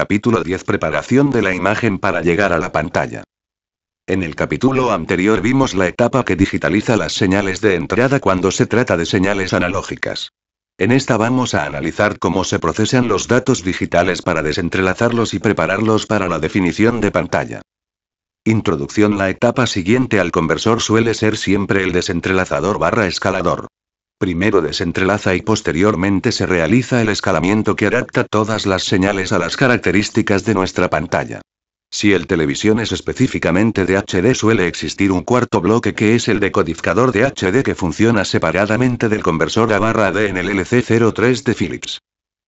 Capítulo 10 Preparación de la imagen para llegar a la pantalla. En el capítulo anterior vimos la etapa que digitaliza las señales de entrada cuando se trata de señales analógicas. En esta vamos a analizar cómo se procesan los datos digitales para desentrelazarlos y prepararlos para la definición de pantalla. Introducción La etapa siguiente al conversor suele ser siempre el desentrelazador barra escalador. Primero desentrelaza y posteriormente se realiza el escalamiento que adapta todas las señales a las características de nuestra pantalla. Si el televisión es específicamente de HD suele existir un cuarto bloque que es el decodificador de HD que funciona separadamente del conversor a barra D en el LC03 de Philips.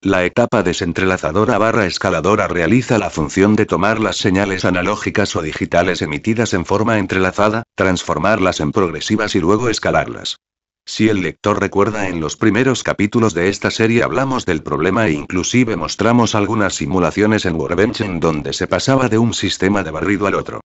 La etapa desentrelazadora barra escaladora realiza la función de tomar las señales analógicas o digitales emitidas en forma entrelazada, transformarlas en progresivas y luego escalarlas. Si el lector recuerda en los primeros capítulos de esta serie hablamos del problema e inclusive mostramos algunas simulaciones en Warbench en donde se pasaba de un sistema de barrido al otro.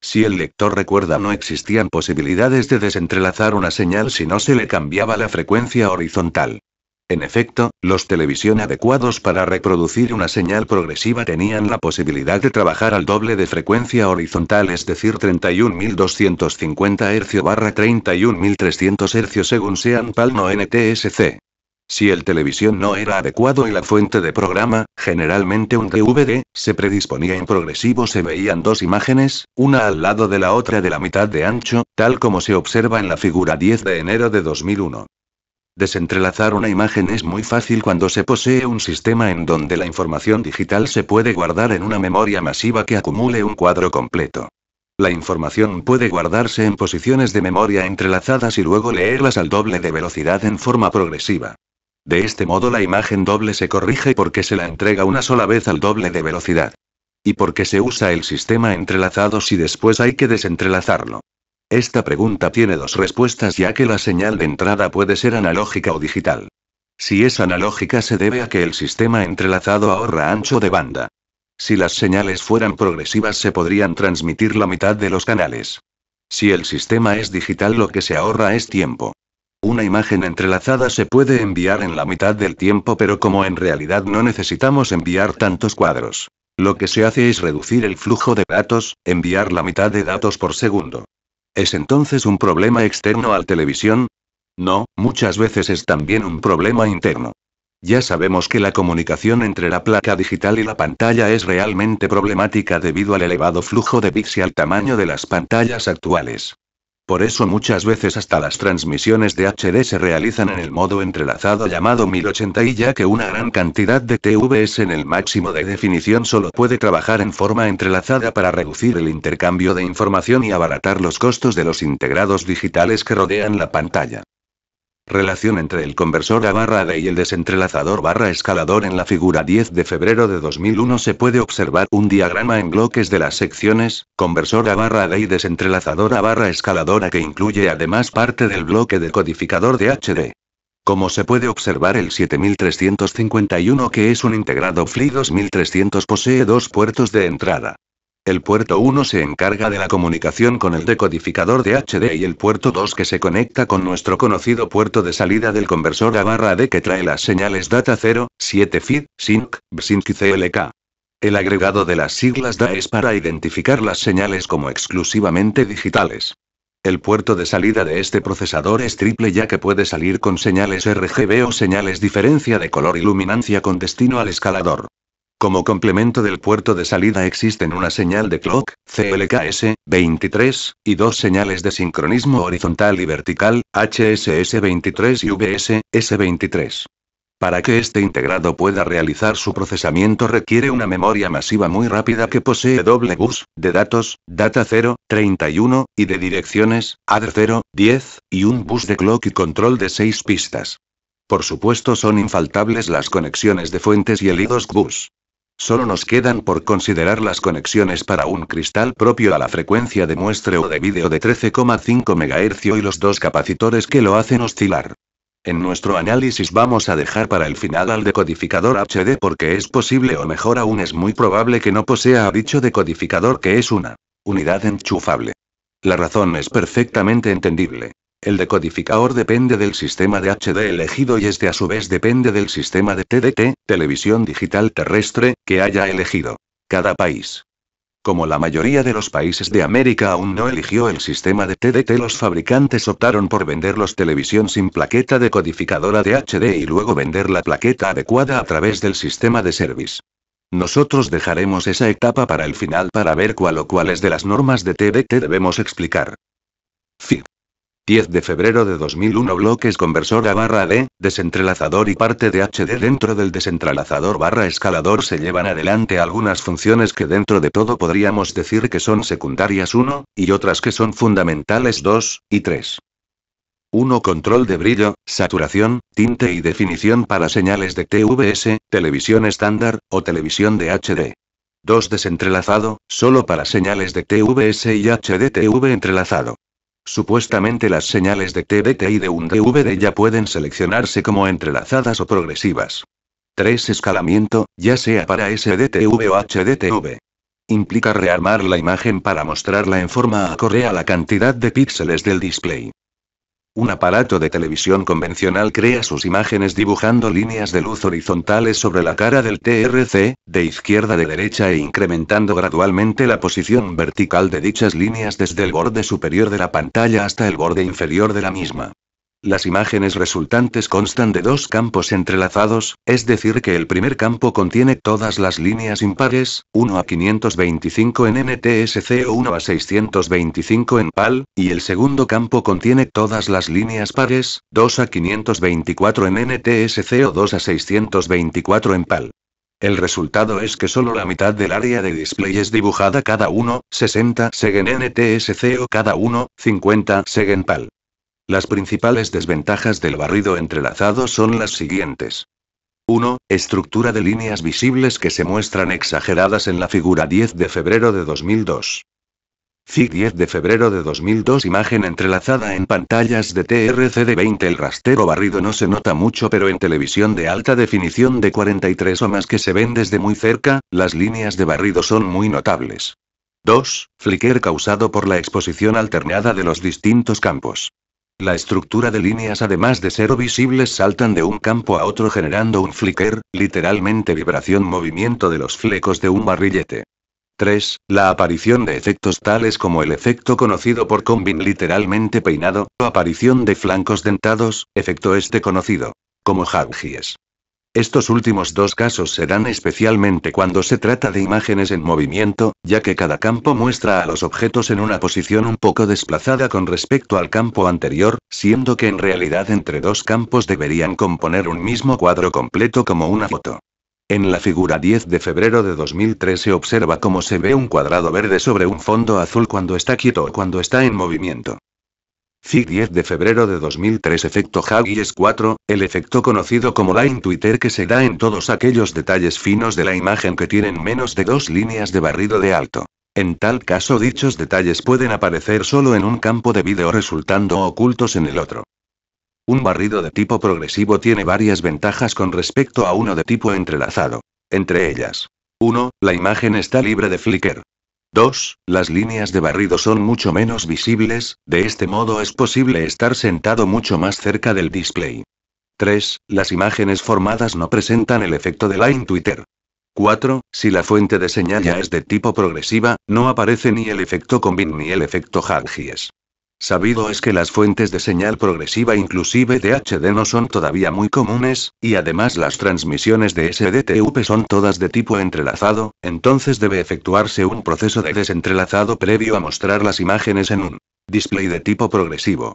Si el lector recuerda no existían posibilidades de desentrelazar una señal si no se le cambiaba la frecuencia horizontal. En efecto, los televisión adecuados para reproducir una señal progresiva tenían la posibilidad de trabajar al doble de frecuencia horizontal, es decir, 31.250 Hz barra 31.300 Hz según sean Palmo NTSC. Si el televisión no era adecuado y la fuente de programa, generalmente un DVD, se predisponía en progresivo se veían dos imágenes, una al lado de la otra de la mitad de ancho, tal como se observa en la figura 10 de enero de 2001. Desentrelazar una imagen es muy fácil cuando se posee un sistema en donde la información digital se puede guardar en una memoria masiva que acumule un cuadro completo. La información puede guardarse en posiciones de memoria entrelazadas y luego leerlas al doble de velocidad en forma progresiva. De este modo la imagen doble se corrige porque se la entrega una sola vez al doble de velocidad. Y porque se usa el sistema entrelazado si después hay que desentrelazarlo. Esta pregunta tiene dos respuestas ya que la señal de entrada puede ser analógica o digital. Si es analógica se debe a que el sistema entrelazado ahorra ancho de banda. Si las señales fueran progresivas se podrían transmitir la mitad de los canales. Si el sistema es digital lo que se ahorra es tiempo. Una imagen entrelazada se puede enviar en la mitad del tiempo pero como en realidad no necesitamos enviar tantos cuadros. Lo que se hace es reducir el flujo de datos, enviar la mitad de datos por segundo. ¿Es entonces un problema externo al televisión? No, muchas veces es también un problema interno. Ya sabemos que la comunicación entre la placa digital y la pantalla es realmente problemática debido al elevado flujo de bits y al tamaño de las pantallas actuales. Por eso muchas veces hasta las transmisiones de HD se realizan en el modo entrelazado llamado 1080 y ya que una gran cantidad de TVs en el máximo de definición solo puede trabajar en forma entrelazada para reducir el intercambio de información y abaratar los costos de los integrados digitales que rodean la pantalla. Relación entre el conversor a barra D y el desentrelazador barra escalador en la figura 10 de febrero de 2001 se puede observar un diagrama en bloques de las secciones, conversor a barra D y desentrelazador a barra escaladora que incluye además parte del bloque de codificador de HD. Como se puede observar el 7351 que es un integrado FLI 2300 posee dos puertos de entrada. El puerto 1 se encarga de la comunicación con el decodificador de HD y el puerto 2 que se conecta con nuestro conocido puerto de salida del conversor a barra D que trae las señales data 0, 7 fid sync, sync y CLK. El agregado de las siglas DA es para identificar las señales como exclusivamente digitales. El puerto de salida de este procesador es triple ya que puede salir con señales RGB o señales diferencia de color y luminancia con destino al escalador. Como complemento del puerto de salida existen una señal de clock, CLKS, 23, y dos señales de sincronismo horizontal y vertical, HSS 23 y VSS 23 Para que este integrado pueda realizar su procesamiento requiere una memoria masiva muy rápida que posee doble bus, de datos, data 0, 31, y de direcciones, ADR 0, 10, y un bus de clock y control de 6 pistas. Por supuesto son infaltables las conexiones de fuentes y el bus. Solo nos quedan por considerar las conexiones para un cristal propio a la frecuencia de muestre o de vídeo de 13,5 MHz y los dos capacitores que lo hacen oscilar. En nuestro análisis vamos a dejar para el final al decodificador HD porque es posible o mejor aún es muy probable que no posea a dicho decodificador que es una unidad enchufable. La razón es perfectamente entendible. El decodificador depende del sistema de HD elegido y este a su vez depende del sistema de TDT, televisión digital terrestre, que haya elegido. Cada país. Como la mayoría de los países de América aún no eligió el sistema de TDT, los fabricantes optaron por vender los televisión sin plaqueta decodificadora de HD y luego vender la plaqueta adecuada a través del sistema de service. Nosotros dejaremos esa etapa para el final para ver cuál o cuáles de las normas de TDT debemos explicar. Fin. 10 de febrero de 2001 Bloques conversora barra D, desentrelazador y parte de HD dentro del desentrelazador barra escalador se llevan adelante algunas funciones que dentro de todo podríamos decir que son secundarias 1, y otras que son fundamentales 2, y 3. 1. Control de brillo, saturación, tinte y definición para señales de TVS, televisión estándar, o televisión de HD. 2. Desentrelazado, solo para señales de TVS y HDTV entrelazado. Supuestamente las señales de TDT y de un DVD ya pueden seleccionarse como entrelazadas o progresivas. 3. Escalamiento, ya sea para SDTV o HDTV. Implica rearmar la imagen para mostrarla en forma acorde a la cantidad de píxeles del display. Un aparato de televisión convencional crea sus imágenes dibujando líneas de luz horizontales sobre la cara del TRC, de izquierda a derecha e incrementando gradualmente la posición vertical de dichas líneas desde el borde superior de la pantalla hasta el borde inferior de la misma. Las imágenes resultantes constan de dos campos entrelazados, es decir que el primer campo contiene todas las líneas impares, 1 a 525 en NTSC o 1 a 625 en PAL, y el segundo campo contiene todas las líneas pares, 2 a 524 en NTSC o 2 a 624 en PAL. El resultado es que solo la mitad del área de display es dibujada cada uno, 60 seg en NTSC o cada uno, 50 seg en PAL. Las principales desventajas del barrido entrelazado son las siguientes. 1. Estructura de líneas visibles que se muestran exageradas en la figura 10 de febrero de 2002. Fig. 10 de febrero de 2002 Imagen entrelazada en pantallas de TRC de 20 El rastero barrido no se nota mucho pero en televisión de alta definición de 43 o más que se ven desde muy cerca, las líneas de barrido son muy notables. 2. Flicker causado por la exposición alternada de los distintos campos. La estructura de líneas además de ser visibles saltan de un campo a otro generando un flicker, literalmente vibración-movimiento de los flecos de un barrillete. 3. La aparición de efectos tales como el efecto conocido por combin literalmente peinado, o aparición de flancos dentados, efecto este conocido como jaggies. Estos últimos dos casos se dan especialmente cuando se trata de imágenes en movimiento, ya que cada campo muestra a los objetos en una posición un poco desplazada con respecto al campo anterior, siendo que en realidad entre dos campos deberían componer un mismo cuadro completo como una foto. En la figura 10 de febrero de 2003 se observa cómo se ve un cuadrado verde sobre un fondo azul cuando está quieto o cuando está en movimiento. FIC 10 de febrero de 2003 Efecto Haggis 4, el efecto conocido como Line Twitter que se da en todos aquellos detalles finos de la imagen que tienen menos de dos líneas de barrido de alto. En tal caso dichos detalles pueden aparecer solo en un campo de vídeo resultando ocultos en el otro. Un barrido de tipo progresivo tiene varias ventajas con respecto a uno de tipo entrelazado. Entre ellas. 1. La imagen está libre de flicker. 2. Las líneas de barrido son mucho menos visibles, de este modo es posible estar sentado mucho más cerca del display. 3. Las imágenes formadas no presentan el efecto de Line Twitter. 4. Si la fuente de señal ya es de tipo progresiva, no aparece ni el efecto Combin ni el efecto Hangies. Sabido es que las fuentes de señal progresiva inclusive de HD no son todavía muy comunes, y además las transmisiones de SDTUP son todas de tipo entrelazado, entonces debe efectuarse un proceso de desentrelazado previo a mostrar las imágenes en un display de tipo progresivo.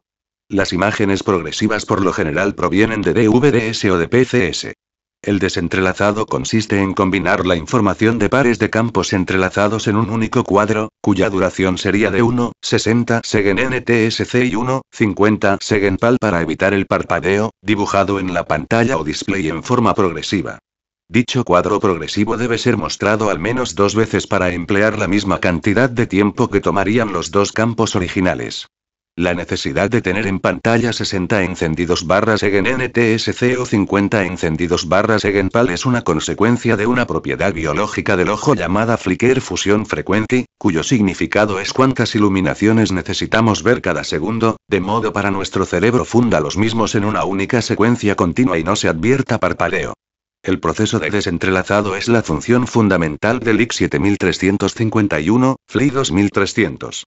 Las imágenes progresivas por lo general provienen de DVDS o de PCS. El desentrelazado consiste en combinar la información de pares de campos entrelazados en un único cuadro, cuya duración sería de 1,60 60 NTSC y 1,50 según PAL para evitar el parpadeo, dibujado en la pantalla o display en forma progresiva. Dicho cuadro progresivo debe ser mostrado al menos dos veces para emplear la misma cantidad de tiempo que tomarían los dos campos originales. La necesidad de tener en pantalla 60 encendidos barras en NTSC o 50 encendidos barras EGN PAL es una consecuencia de una propiedad biológica del ojo llamada flicker fusión Frequency, cuyo significado es cuántas iluminaciones necesitamos ver cada segundo, de modo para nuestro cerebro funda los mismos en una única secuencia continua y no se advierta parpadeo. El proceso de desentrelazado es la función fundamental del IC7351, FLI 2300.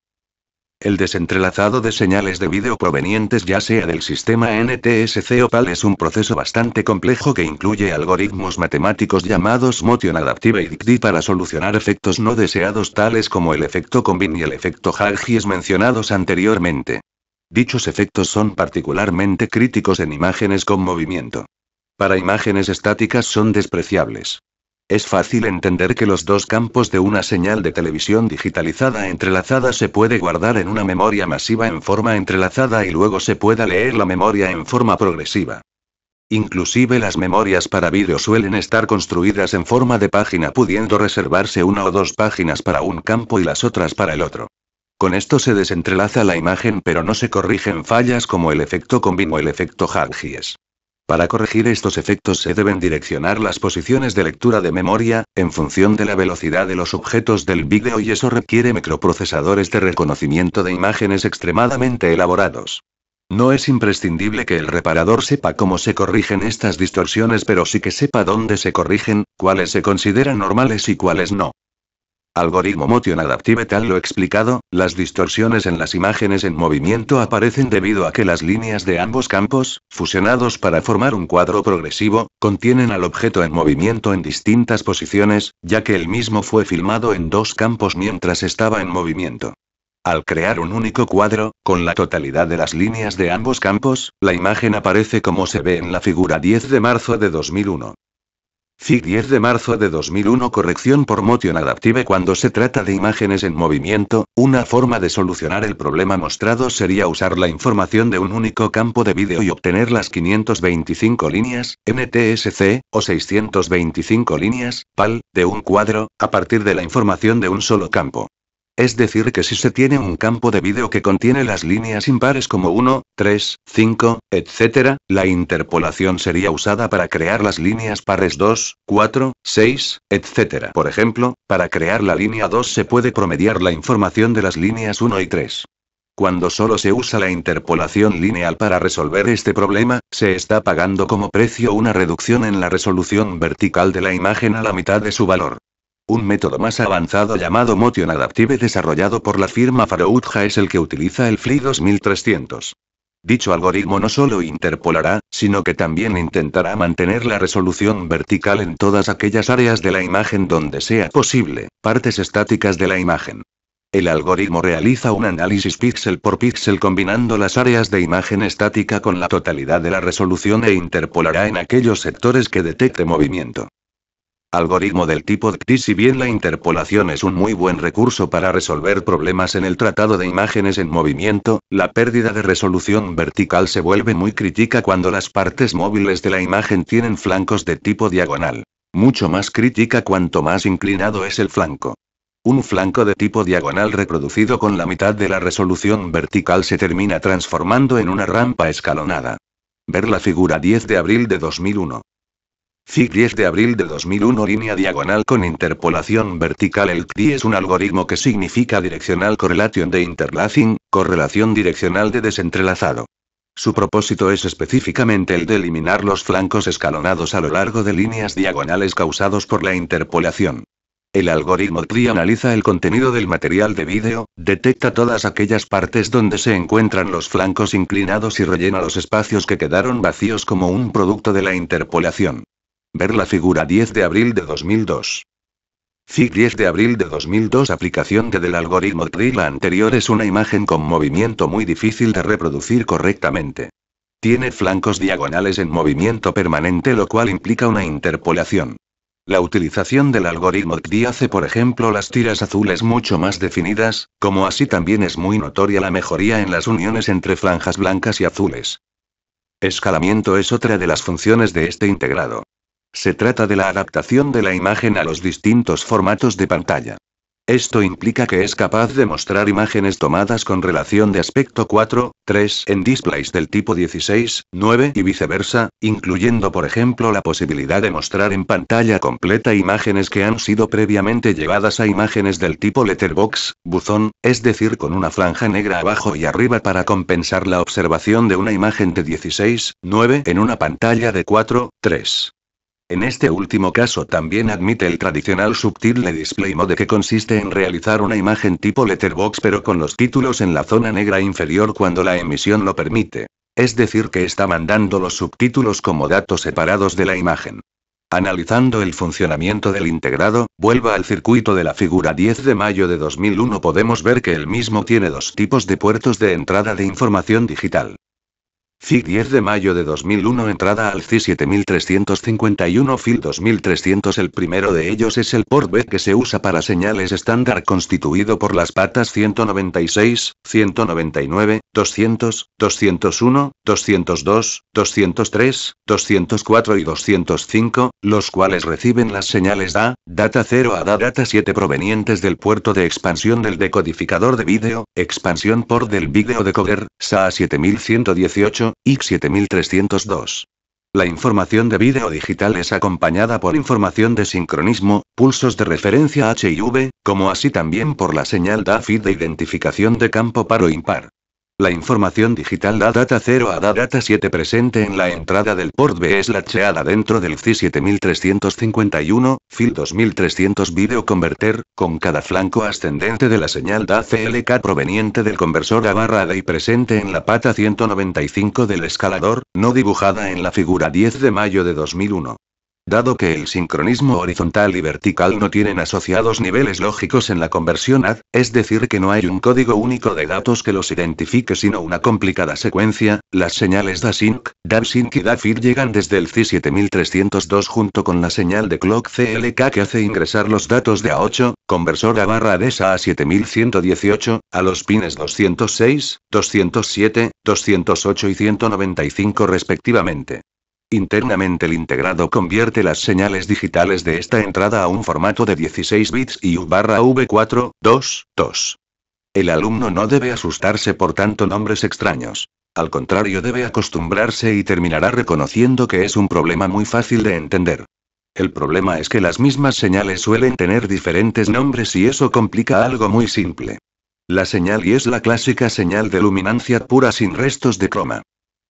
El desentrelazado de señales de vídeo provenientes ya sea del sistema NTSC o PAL es un proceso bastante complejo que incluye algoritmos matemáticos llamados Motion Adaptive DICDI para solucionar efectos no deseados tales como el efecto Combin y el efecto es mencionados anteriormente. Dichos efectos son particularmente críticos en imágenes con movimiento. Para imágenes estáticas son despreciables. Es fácil entender que los dos campos de una señal de televisión digitalizada entrelazada se puede guardar en una memoria masiva en forma entrelazada y luego se pueda leer la memoria en forma progresiva. Inclusive las memorias para vídeo suelen estar construidas en forma de página pudiendo reservarse una o dos páginas para un campo y las otras para el otro. Con esto se desentrelaza la imagen pero no se corrigen fallas como el efecto Combin o el efecto haggies. Para corregir estos efectos se deben direccionar las posiciones de lectura de memoria, en función de la velocidad de los objetos del vídeo y eso requiere microprocesadores de reconocimiento de imágenes extremadamente elaborados. No es imprescindible que el reparador sepa cómo se corrigen estas distorsiones, pero sí que sepa dónde se corrigen, cuáles se consideran normales y cuáles no. Algoritmo Motion Adaptive tal lo explicado, las distorsiones en las imágenes en movimiento aparecen debido a que las líneas de ambos campos, fusionados para formar un cuadro progresivo, contienen al objeto en movimiento en distintas posiciones, ya que el mismo fue filmado en dos campos mientras estaba en movimiento. Al crear un único cuadro, con la totalidad de las líneas de ambos campos, la imagen aparece como se ve en la figura 10 de marzo de 2001. CIC 10 de marzo de 2001 Corrección por Motion Adaptive Cuando se trata de imágenes en movimiento, una forma de solucionar el problema mostrado sería usar la información de un único campo de vídeo y obtener las 525 líneas, NTSC, o 625 líneas, PAL, de un cuadro, a partir de la información de un solo campo. Es decir, que si se tiene un campo de vídeo que contiene las líneas impares como 1, 3, 5, etc., la interpolación sería usada para crear las líneas pares 2, 4, 6, etc. Por ejemplo, para crear la línea 2 se puede promediar la información de las líneas 1 y 3. Cuando solo se usa la interpolación lineal para resolver este problema, se está pagando como precio una reducción en la resolución vertical de la imagen a la mitad de su valor. Un método más avanzado llamado Motion Adaptive desarrollado por la firma Faroutja es el que utiliza el FLI 2300. Dicho algoritmo no solo interpolará, sino que también intentará mantener la resolución vertical en todas aquellas áreas de la imagen donde sea posible, partes estáticas de la imagen. El algoritmo realiza un análisis píxel por píxel combinando las áreas de imagen estática con la totalidad de la resolución e interpolará en aquellos sectores que detecte movimiento. Algoritmo del tipo DCT Si bien la interpolación es un muy buen recurso para resolver problemas en el tratado de imágenes en movimiento, la pérdida de resolución vertical se vuelve muy crítica cuando las partes móviles de la imagen tienen flancos de tipo diagonal. Mucho más crítica cuanto más inclinado es el flanco. Un flanco de tipo diagonal reproducido con la mitad de la resolución vertical se termina transformando en una rampa escalonada. Ver la figura 10 de abril de 2001. CIC 10 de abril de 2001 línea diagonal con interpolación vertical El tri es un algoritmo que significa direccional Correlation de Interlacing, correlación direccional de desentrelazado. Su propósito es específicamente el de eliminar los flancos escalonados a lo largo de líneas diagonales causados por la interpolación. El algoritmo TRI analiza el contenido del material de vídeo, detecta todas aquellas partes donde se encuentran los flancos inclinados y rellena los espacios que quedaron vacíos como un producto de la interpolación. Ver la figura 10 de abril de 2002. Fig. 10 de abril de 2002 Aplicación del algoritmo TRI La anterior es una imagen con movimiento muy difícil de reproducir correctamente. Tiene flancos diagonales en movimiento permanente lo cual implica una interpolación. La utilización del algoritmo TRI hace por ejemplo las tiras azules mucho más definidas, como así también es muy notoria la mejoría en las uniones entre franjas blancas y azules. Escalamiento es otra de las funciones de este integrado. Se trata de la adaptación de la imagen a los distintos formatos de pantalla. Esto implica que es capaz de mostrar imágenes tomadas con relación de aspecto 4, 3 en displays del tipo 16, 9 y viceversa, incluyendo por ejemplo la posibilidad de mostrar en pantalla completa imágenes que han sido previamente llevadas a imágenes del tipo letterbox, buzón, es decir, con una franja negra abajo y arriba para compensar la observación de una imagen de 16, 9 en una pantalla de 4, 3. En este último caso también admite el tradicional subtitle display mode que consiste en realizar una imagen tipo letterbox pero con los títulos en la zona negra inferior cuando la emisión lo permite. Es decir que está mandando los subtítulos como datos separados de la imagen. Analizando el funcionamiento del integrado, vuelva al circuito de la figura 10 de mayo de 2001 podemos ver que el mismo tiene dos tipos de puertos de entrada de información digital. CIC 10 de mayo de 2001 entrada al CI 7351 FIL 2300 El primero de ellos es el port B que se usa para señales estándar constituido por las patas 196, 199, 200, 201, 202, 203, 204 y 205, los cuales reciben las señales DA, data 0 a data 7 provenientes del puerto de expansión del decodificador de vídeo, expansión por del vídeo decoder, SA 7118, x 7302 La información de vídeo digital es acompañada por información de sincronismo, pulsos de referencia H y como así también por la señal DAFID de identificación de campo par o impar. La información digital da data 0 a da data 7 presente en la entrada del port B es lacheada dentro del c 7351, FIL 2300 video converter, con cada flanco ascendente de la señal da CLK proveniente del conversor a barra y presente en la pata 195 del escalador, no dibujada en la figura 10 de mayo de 2001. Dado que el sincronismo horizontal y vertical no tienen asociados niveles lógicos en la conversión AD, es decir que no hay un código único de datos que los identifique sino una complicada secuencia, las señales DASync, DAVSync y DAFIR llegan desde el c 7302 junto con la señal de clock CLK que hace ingresar los datos de A8, conversor a barra de a 7118, a los pines 206, 207, 208 y 195 respectivamente. Internamente el integrado convierte las señales digitales de esta entrada a un formato de 16 bits y U/V4, 2, 2. El alumno no debe asustarse por tanto nombres extraños. Al contrario, debe acostumbrarse y terminará reconociendo que es un problema muy fácil de entender. El problema es que las mismas señales suelen tener diferentes nombres y eso complica algo muy simple. La señal y es la clásica señal de luminancia pura sin restos de croma.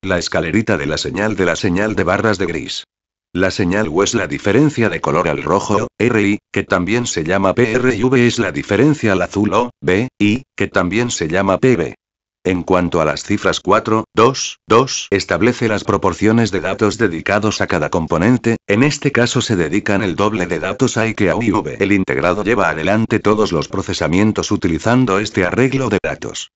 La escalerita de la señal de la señal de barras de gris. La señal U es la diferencia de color al rojo, RI, que también se llama PR y V es la diferencia al azul O, B, I, que también se llama PB. En cuanto a las cifras 4, 2, 2 establece las proporciones de datos dedicados a cada componente, en este caso se dedican el doble de datos a y que a U y V. El integrado lleva adelante todos los procesamientos utilizando este arreglo de datos.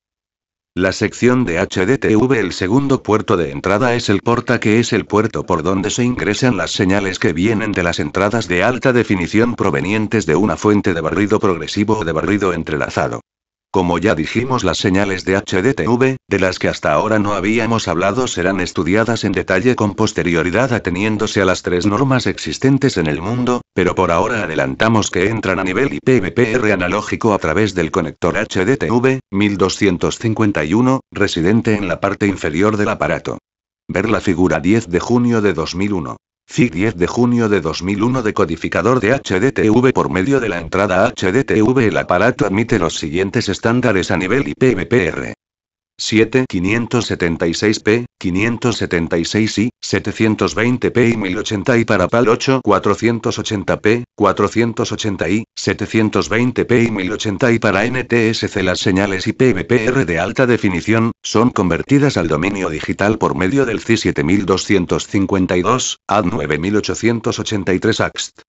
La sección de HDTV El segundo puerto de entrada es el porta que es el puerto por donde se ingresan las señales que vienen de las entradas de alta definición provenientes de una fuente de barrido progresivo o de barrido entrelazado. Como ya dijimos, las señales de HDTV, de las que hasta ahora no habíamos hablado, serán estudiadas en detalle con posterioridad ateniéndose a las tres normas existentes en el mundo, pero por ahora adelantamos que entran a nivel IPVPR analógico a través del conector HDTV 1251, residente en la parte inferior del aparato. Ver la figura 10 de junio de 2001. CIC 10 de junio de 2001 codificador de HDTV Por medio de la entrada HDTV el aparato admite los siguientes estándares a nivel IPVPR. 7, 576p, 576 i 720p y 1080 i para PAL 8, 480p, 480 i 720p y 1080 i para NTSC las señales IPVPR de alta definición son convertidas al dominio digital por medio del c 7252, AD 9883 AXT.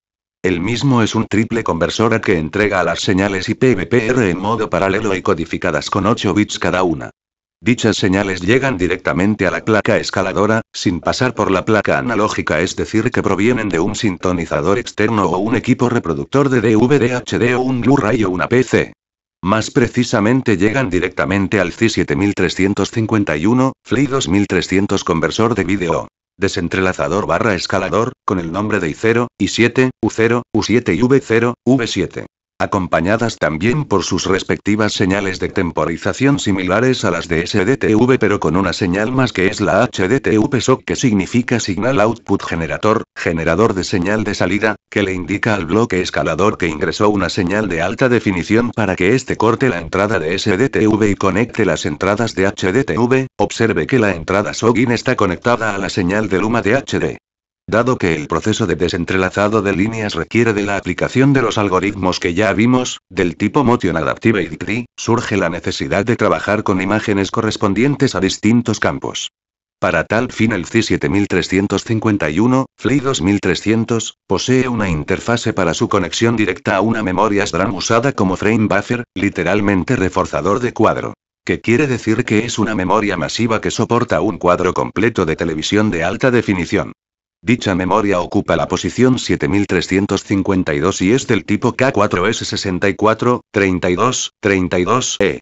El mismo es un triple conversor que entrega las señales IPVPR en modo paralelo y codificadas con 8 bits cada una. Dichas señales llegan directamente a la placa escaladora, sin pasar por la placa analógica, es decir, que provienen de un sintonizador externo o un equipo reproductor de DVD HD o un Blu-ray o una PC. Más precisamente llegan directamente al C7351, FLI 2300 conversor de vídeo. Desentrelazador barra escalador, con el nombre de I0, I7, U0, U7 y V0, V7 acompañadas también por sus respectivas señales de temporización similares a las de SDTV pero con una señal más que es la HDTV-SOC que significa Signal Output Generator, generador de señal de salida, que le indica al bloque escalador que ingresó una señal de alta definición para que éste corte la entrada de SDTV y conecte las entradas de HDTV, observe que la entrada SOGIN está conectada a la señal de luma de HD. Dado que el proceso de desentrelazado de líneas requiere de la aplicación de los algoritmos que ya vimos, del tipo Motion Adaptive y surge la necesidad de trabajar con imágenes correspondientes a distintos campos. Para tal fin el C7351, FLI 2300, posee una interfase para su conexión directa a una memoria SRAM usada como frame buffer, literalmente reforzador de cuadro. Que quiere decir que es una memoria masiva que soporta un cuadro completo de televisión de alta definición. Dicha memoria ocupa la posición 7352 y es del tipo k 4 s 643232 e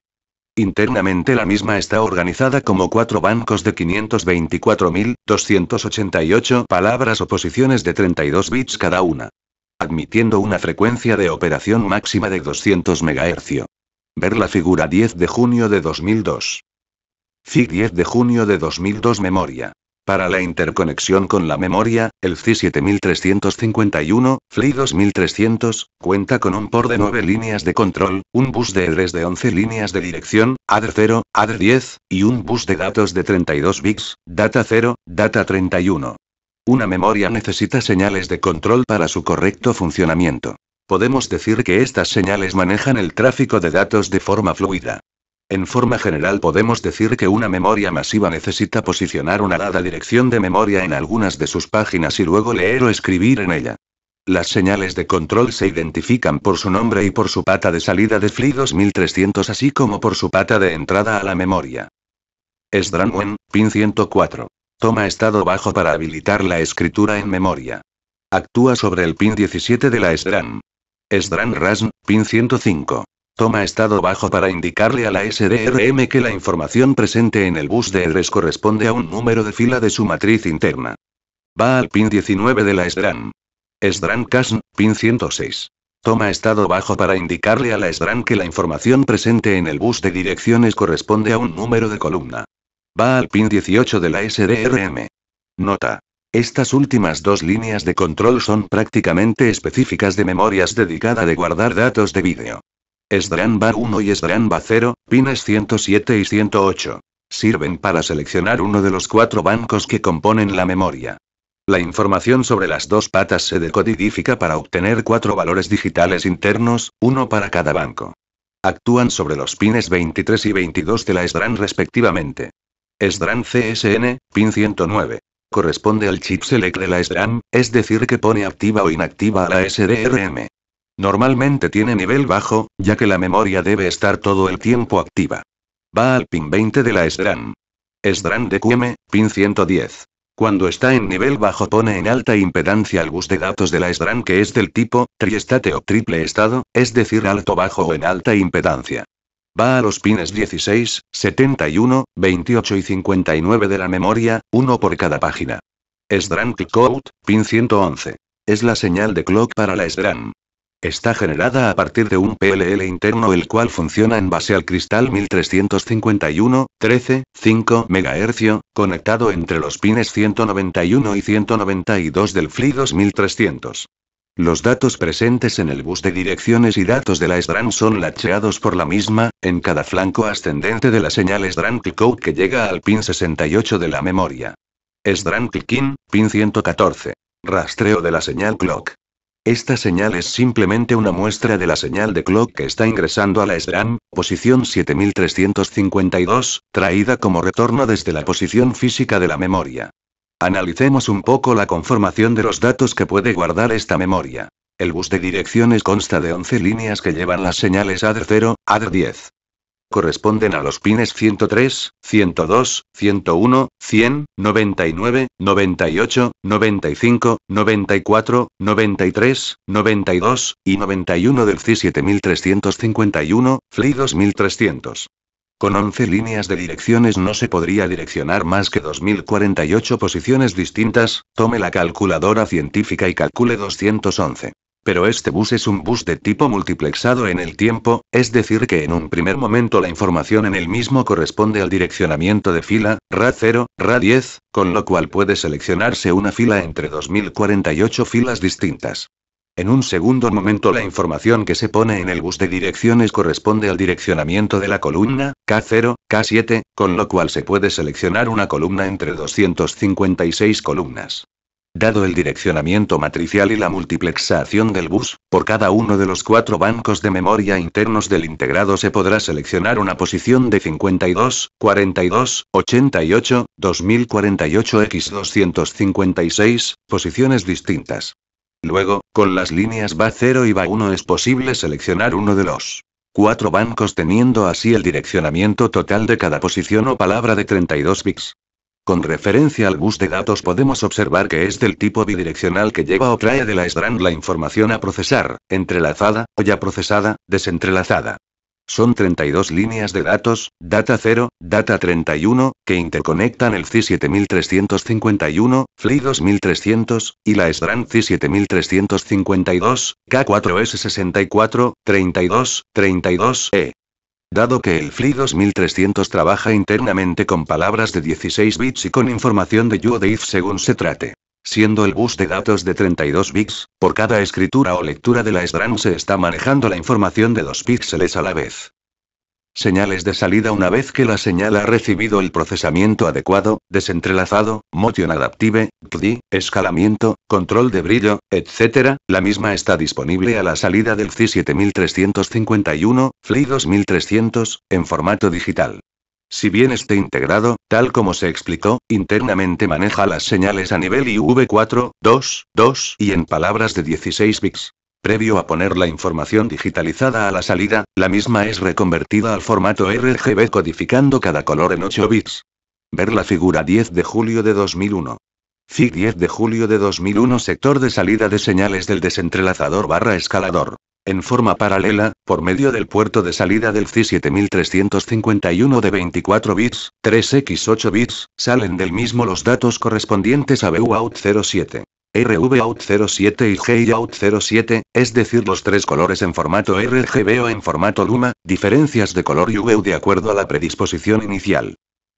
Internamente la misma está organizada como cuatro bancos de 524.288 palabras o posiciones de 32 bits cada una, admitiendo una frecuencia de operación máxima de 200 MHz. Ver la figura 10 de junio de 2002. FIG 10 de junio de 2002 Memoria. Para la interconexión con la memoria, el c 7351, FLI 2300, cuenta con un por de 9 líneas de control, un bus de E3 de 11 líneas de dirección, ad 0, ADR 10, y un bus de datos de 32 bits, data 0, data 31. Una memoria necesita señales de control para su correcto funcionamiento. Podemos decir que estas señales manejan el tráfico de datos de forma fluida. En forma general podemos decir que una memoria masiva necesita posicionar una dada dirección de memoria en algunas de sus páginas y luego leer o escribir en ella. Las señales de control se identifican por su nombre y por su pata de salida de FLI 2300 así como por su pata de entrada a la memoria. Sdranwen, pin 104. Toma estado bajo para habilitar la escritura en memoria. Actúa sobre el pin 17 de la SDRAN. SDRAN RASN, pin 105. Toma estado bajo para indicarle a la SDRM que la información presente en el bus de EDRES corresponde a un número de fila de su matriz interna. Va al pin 19 de la SDRAM. SDRAM CASN, pin 106. Toma estado bajo para indicarle a la SDRAM que la información presente en el bus de direcciones corresponde a un número de columna. Va al pin 18 de la SDRM. Nota. Estas últimas dos líneas de control son prácticamente específicas de memorias dedicada de guardar datos de vídeo. Sdran 1 y Sdran 0, pines 107 y 108. Sirven para seleccionar uno de los cuatro bancos que componen la memoria. La información sobre las dos patas se decodifica para obtener cuatro valores digitales internos, uno para cada banco. Actúan sobre los pines 23 y 22 de la SDRAN respectivamente. SDRAN CSN, pin 109. Corresponde al chip select de la SDRAN, es decir que pone activa o inactiva a la SDRM. Normalmente tiene nivel bajo, ya que la memoria debe estar todo el tiempo activa. Va al pin 20 de la SRAM. SRAM de QM, pin 110. Cuando está en nivel bajo pone en alta impedancia el bus de datos de la SRAM que es del tipo triestate o triple estado, es decir, alto bajo o en alta impedancia. Va a los pines 16, 71, 28 y 59 de la memoria, uno por cada página. SRAM Clock pin 111. Es la señal de clock para la SRAM. Está generada a partir de un PLL interno el cual funciona en base al cristal 1351, 13, 5 MHz, conectado entre los pines 191 y 192 del FLI 2300. Los datos presentes en el bus de direcciones y datos de la SDRAN son lacheados por la misma, en cada flanco ascendente de la señal SDRAN code que llega al pin 68 de la memoria. SDRAN CLICKIN, pin 114. Rastreo de la señal clock. Esta señal es simplemente una muestra de la señal de clock que está ingresando a la SRAM, posición 7352, traída como retorno desde la posición física de la memoria. Analicemos un poco la conformación de los datos que puede guardar esta memoria. El bus de direcciones consta de 11 líneas que llevan las señales ADR0, ADR10, corresponden a los pines 103, 102, 101, 100, 99, 98, 95, 94, 93, 92 y 91 del c 7351, FLI 2300. Con 11 líneas de direcciones no se podría direccionar más que 2048 posiciones distintas, tome la calculadora científica y calcule 211. Pero este bus es un bus de tipo multiplexado en el tiempo, es decir que en un primer momento la información en el mismo corresponde al direccionamiento de fila, RA0, RA10, con lo cual puede seleccionarse una fila entre 2048 filas distintas. En un segundo momento la información que se pone en el bus de direcciones corresponde al direccionamiento de la columna, K0, K7, con lo cual se puede seleccionar una columna entre 256 columnas. Dado el direccionamiento matricial y la multiplexación del bus, por cada uno de los cuatro bancos de memoria internos del integrado se podrá seleccionar una posición de 52, 42, 88, 2048X256, posiciones distintas. Luego, con las líneas BA0 y BA1 es posible seleccionar uno de los cuatro bancos teniendo así el direccionamiento total de cada posición o palabra de 32 bits. Con referencia al bus de datos podemos observar que es del tipo bidireccional que lleva o trae de la SDRAN la información a procesar, entrelazada, o ya procesada, desentrelazada. Son 32 líneas de datos, data 0, data 31, que interconectan el C7351, FLI 2300, y la SDRAN C7352, K4S64, 32, 32E. Dado que el FLI 2300 trabaja internamente con palabras de 16 bits y con información de UDIF según se trate. Siendo el bus de datos de 32 bits, por cada escritura o lectura de la SDRAM se está manejando la información de dos píxeles a la vez. Señales de salida una vez que la señal ha recibido el procesamiento adecuado, desentrelazado, motion adaptive, TDI, escalamiento, control de brillo, etc. La misma está disponible a la salida del c 7351, FLI 2300, en formato digital. Si bien esté integrado, tal como se explicó, internamente maneja las señales a nivel IV4, 2, 2 y en palabras de 16 bits. Previo a poner la información digitalizada a la salida, la misma es reconvertida al formato RGB codificando cada color en 8 bits. Ver la figura 10 de julio de 2001. FIG 10 de julio de 2001 sector de salida de señales del desentrelazador barra escalador. En forma paralela, por medio del puerto de salida del CI 7351 de 24 bits, 3x8 bits, salen del mismo los datos correspondientes a BUOUT 07. RVOUT 07 y GI 07, es decir los tres colores en formato RGB o en formato Luma, diferencias de color y de acuerdo a la predisposición inicial.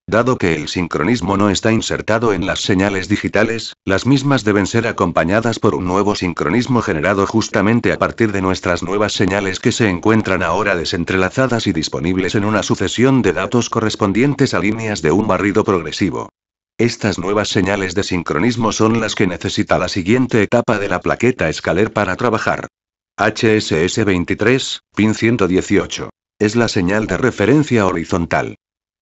Dado que el sincronismo no está insertado en las señales digitales, las mismas deben ser acompañadas por un nuevo sincronismo generado justamente a partir de nuestras nuevas señales que se encuentran ahora desentrelazadas y disponibles en una sucesión de datos correspondientes a líneas de un barrido progresivo. Estas nuevas señales de sincronismo son las que necesita la siguiente etapa de la plaqueta escalar para trabajar. HSS 23, pin 118. Es la señal de referencia horizontal.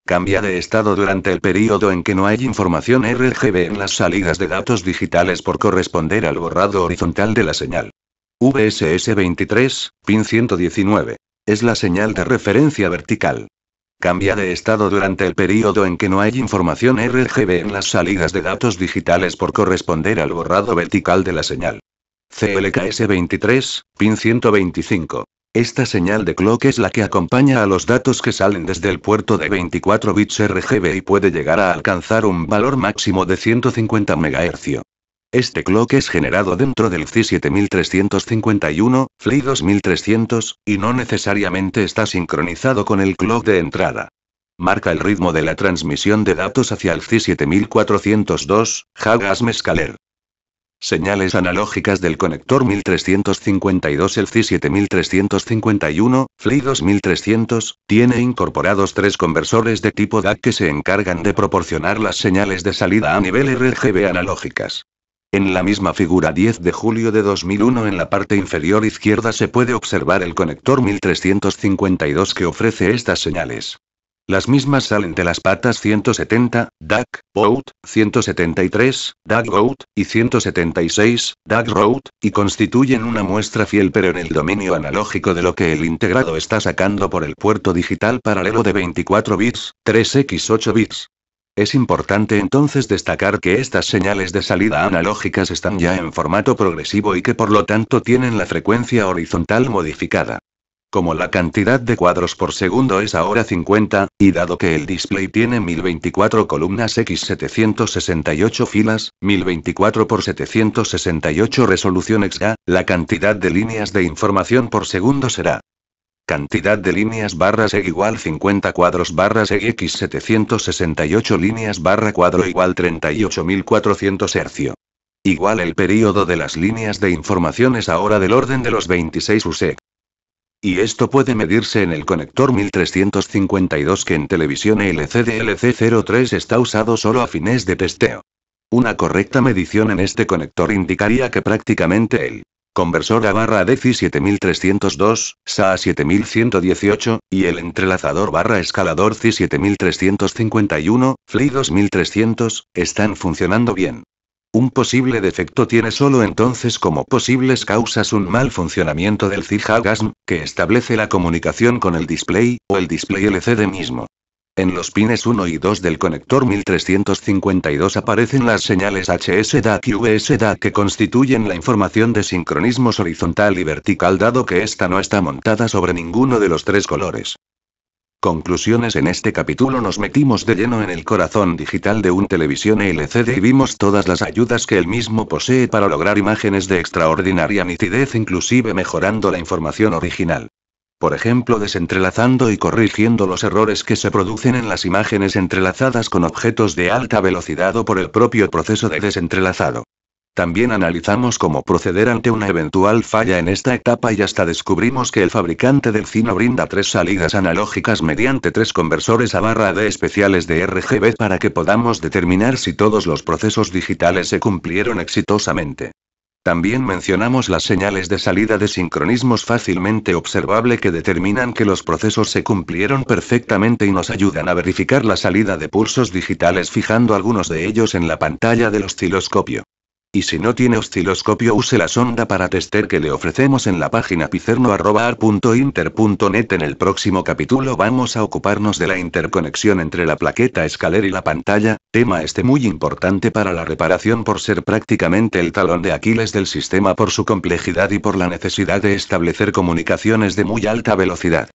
Cambia de estado durante el periodo en que no hay información RGB en las salidas de datos digitales por corresponder al borrado horizontal de la señal. VSS 23, pin 119. Es la señal de referencia vertical. Cambia de estado durante el periodo en que no hay información RGB en las salidas de datos digitales por corresponder al borrado vertical de la señal. CLKS 23, pin 125. Esta señal de clock es la que acompaña a los datos que salen desde el puerto de 24 bits RGB y puede llegar a alcanzar un valor máximo de 150 MHz. Este clock es generado dentro del c 7351, FLI 2300, y no necesariamente está sincronizado con el clock de entrada. Marca el ritmo de la transmisión de datos hacia el c 7402, Hagasme Mescaler. Señales analógicas del conector 1352 El c 7351, FLI 2300, tiene incorporados tres conversores de tipo DAC que se encargan de proporcionar las señales de salida a nivel RGB analógicas. En la misma figura 10 de julio de 2001 en la parte inferior izquierda se puede observar el conector 1352 que ofrece estas señales. Las mismas salen de las patas 170, DAC, Boat, 173, DAC OUT y 176, DAC Road, y constituyen una muestra fiel pero en el dominio analógico de lo que el integrado está sacando por el puerto digital paralelo de 24 bits, 3x8 bits. Es importante entonces destacar que estas señales de salida analógicas están ya en formato progresivo y que por lo tanto tienen la frecuencia horizontal modificada. Como la cantidad de cuadros por segundo es ahora 50, y dado que el display tiene 1024 columnas x 768 filas, 1024 por 768 resolución XA, la cantidad de líneas de información por segundo será Cantidad de líneas barra seg igual 50 cuadros barra seg x 768 líneas barra cuadro igual 38.400 hercio. Igual el periodo de las líneas de información es ahora del orden de los 26 USEC. Y esto puede medirse en el conector 1352 que en televisión LCDLC03 está usado solo a fines de testeo. Una correcta medición en este conector indicaría que prácticamente el Conversor barra DECI 7302, SA 7118, y el entrelazador barra escalador c 7351, FLI 2300, están funcionando bien. Un posible defecto tiene solo entonces como posibles causas un mal funcionamiento del CIHAGASM, que establece la comunicación con el display, o el display LCD mismo. En los pines 1 y 2 del conector 1352 aparecen las señales HSDAC y VSDAC que constituyen la información de sincronismos horizontal y vertical dado que esta no está montada sobre ninguno de los tres colores. Conclusiones En este capítulo nos metimos de lleno en el corazón digital de un televisión LCD y vimos todas las ayudas que el mismo posee para lograr imágenes de extraordinaria nitidez inclusive mejorando la información original por ejemplo desentrelazando y corrigiendo los errores que se producen en las imágenes entrelazadas con objetos de alta velocidad o por el propio proceso de desentrelazado. También analizamos cómo proceder ante una eventual falla en esta etapa y hasta descubrimos que el fabricante del cine brinda tres salidas analógicas mediante tres conversores a barra de especiales de RGB para que podamos determinar si todos los procesos digitales se cumplieron exitosamente. También mencionamos las señales de salida de sincronismos fácilmente observable que determinan que los procesos se cumplieron perfectamente y nos ayudan a verificar la salida de pulsos digitales fijando algunos de ellos en la pantalla del osciloscopio. Y si no tiene osciloscopio use la sonda para tester que le ofrecemos en la página picerno.ar.inter.net En el próximo capítulo vamos a ocuparnos de la interconexión entre la plaqueta escaler y la pantalla, tema este muy importante para la reparación por ser prácticamente el talón de Aquiles del sistema por su complejidad y por la necesidad de establecer comunicaciones de muy alta velocidad.